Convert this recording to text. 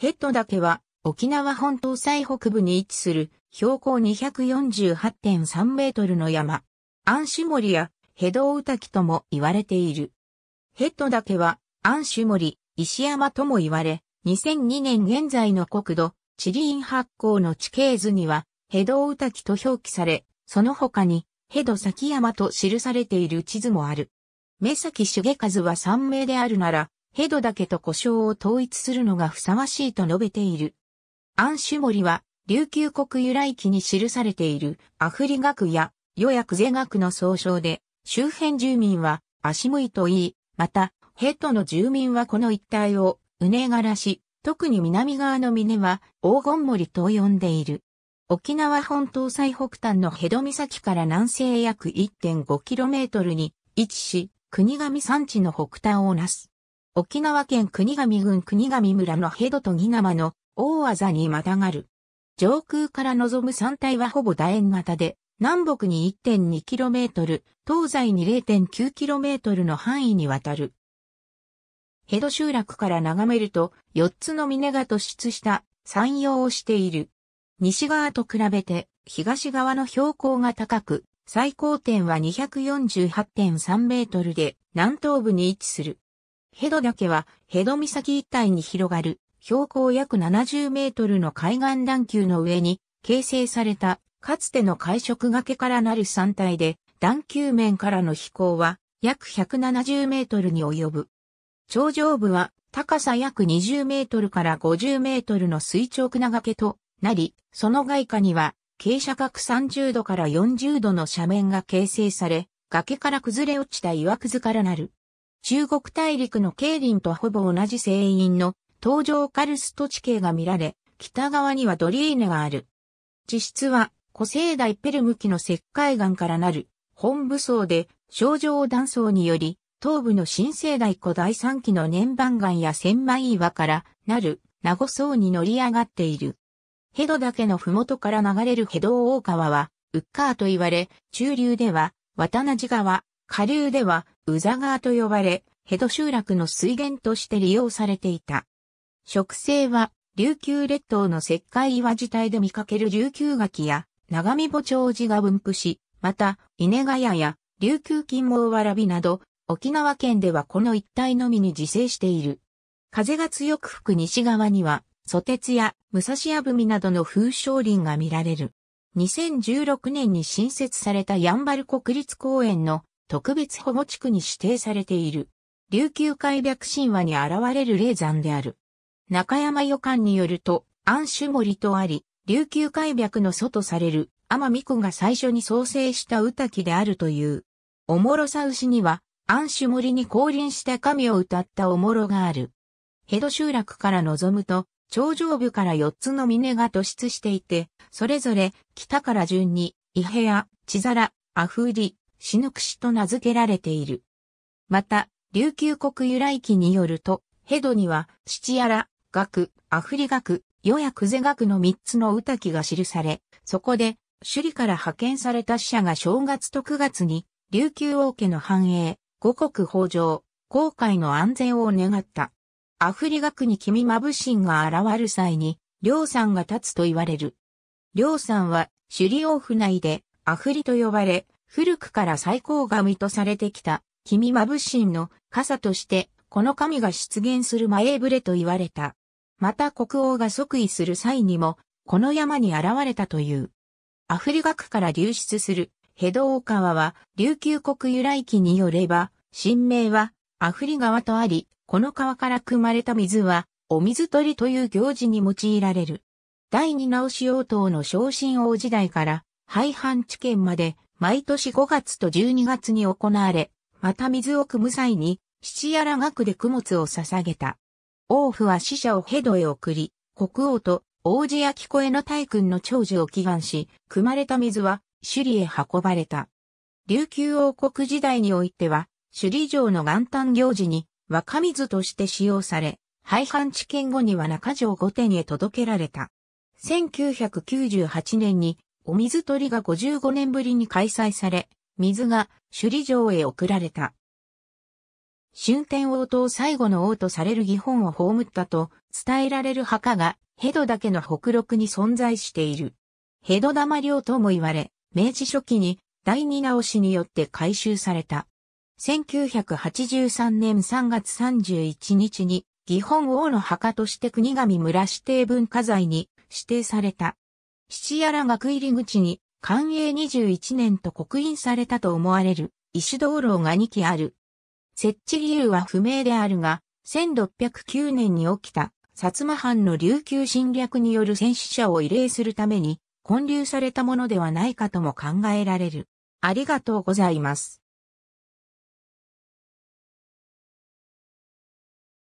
ヘッド岳は沖縄本島最北部に位置する標高248.3メートルの山。安守森やヘドウタキとも言われている。ヘッド岳は安守森、石山とも言われ、2002年現在の国土、地理院発行の地形図には、ヘドウタキと表記され、その他に、ヘド崎山と記されている地図もある。目崎重和は山名であるなら、ヘドだけと呼称を統一するのがふさわしいと述べている。アンシュモリは、琉球国由来記に記されているアフリ学や予約税学の総称で、周辺住民は足向いと言い、また、ヘッドの住民はこの一帯を、うねがらし、特に南側の峰は黄金森と呼んでいる。沖縄本島最北端のヘド岬から南西約 1.5km に位置し、国神山地の北端をなす。沖縄県国頭郡国頭村のヘドとギナマの大技にまたがる。上空から望む山体はほぼ楕円型で、南北に 1.2km、東西に 0.9km の範囲にわたる。ヘド集落から眺めると、4つの峰が突出した山陽をしている。西側と比べて、東側の標高が高く、最高点は248.3メートルで、南東部に位置する。ヘド岳は、ヘド岬一帯に広がる、標高約70メートルの海岸段丘の上に、形成された、かつての海食崖からなる山体で、段丘面からの飛行は、約170メートルに及ぶ。頂上部は、高さ約20メートルから50メートルの垂直な崖となり、その外下には、傾斜角30度から40度の斜面が形成され、崖から崩れ落ちた岩くずからなる中国大陸の桂林とほぼ同じ聖因の東上カルスト地形が見られ、北側にはドリーネがある。地質は古生代ペルム紀の石灰岩からなる本武装で症状断層により、東部の新生代古代三期の年番岩や千枚岩からなる名護層に乗り上がっている。ヘド岳の麓から流れるヘド大川は、ウッカーと言われ、中流では、渡名地川、下流では、宇佐川と呼ばれ、ヘド集落の水源として利用されていた。植生は、琉球列島の石灰岩自体で見かける琉球垣や、長見墓長寺が分布し、また、稲ヶ谷や、琉球金毛わらびなど、沖縄県ではこの一帯のみに自生している。風が強く吹く西側には、テ鉄や武蔵屋文などの風昇林が見られる。2016年に新設されたやんばる国立公園の特別保護地区に指定されている。琉球海白神話に現れる霊山である。中山予感によると、安守森とあり、琉球海白の祖とされる天美子が最初に創生した歌木であるという。おもろさ牛には、安守森に降臨した神を歌ったおもろがある。ヘド集落から望むと、頂上部から四つの峰が突出していて、それぞれ北から順に、伊平屋、千皿、アフリ、死ぬくしと名付けられている。また、琉球国由来記によると、ヘドには、七やら、学、アフリ学、与やクゼ学の三つの歌記が記され、そこで、首里から派遣された使者が正月と九月に、琉球王家の繁栄、五国豊穣、航海の安全を願った。アフリ学に君まぶしんが現る際に、梁さんが立つと言われる。梁さんは、首里王府内で、アフリと呼ばれ、古くから最高神とされてきた、君は、ぶしんの傘として、この神が出現する前触れと言われた。また国王が即位する際にも、この山に現れたという。アフリガ区から流出するヘドオ。川は琉球国由来記によれば、神明はアフリ川とあり、この川から汲まれた水は、お水取りという行事に用いられる。第二直し王党の昇進王時代から、廃藩置県まで毎年5月と12月に行われ、また水を汲む際に、七やら学で供物を捧げた。王府は死者をヘドへ送り、国王と王子や聞こえの大君の長寿を祈願し、汲まれた水は首里へ運ばれた。琉球王国時代においては、首里城の元旦行事に若水として使用され、廃藩置県後には中城御殿へ届けられた。1998年にお水取りが55年ぶりに開催され、水が首里城へ送られた。春天王と最後の王とされる義本を葬ったと伝えられる墓が、ヘドだけの北麓に存在している。ヘド玉領とも言われ、明治初期に第二直しによって改修された。1983年3月31日に、義本王の墓として国神村指定文化財に指定された。七谷良学入り口に、寛永21年と刻印されたと思われる、石灯籠が2基ある。設置理由は不明であるが、1609年に起きた、薩摩藩の琉球侵略による戦死者を慰霊するために、建立されたものではないかとも考えられる。ありがとうございます。